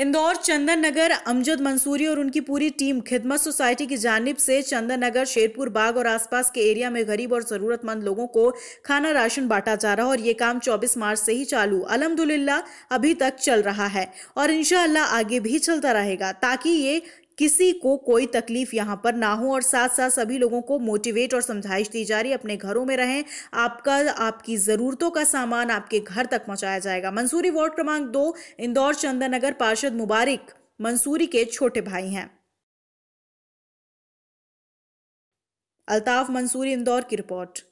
इंदौर चंदन नगर अमजद मंसूरी और उनकी पूरी टीम खिदमत सोसाइटी की जानब से चंदन नगर शेरपुर बाग और आसपास के एरिया में गरीब और ज़रूरतमंद लोगों को खाना राशन बांटा जा रहा है और ये काम 24 मार्च से ही चालू अलहमदुल्ला अभी तक चल रहा है और इनशाला आगे भी चलता रहेगा ताकि ये किसी को कोई तकलीफ यहाँ पर ना हो और साथ साथ सभी लोगों को मोटिवेट और समझाइश दी जा रही है अपने घरों में रहें आपका आपकी ज़रूरतों का सामान आपके घर तक पहुँचाया जाएगा मंसूरी वार्ड क्रमांक दो इंदौर चंदनगर पार्षद मुबारक मंसूरी के छोटे भाई हैं अल्ताफ मंसूरी इंदौर की रिपोर्ट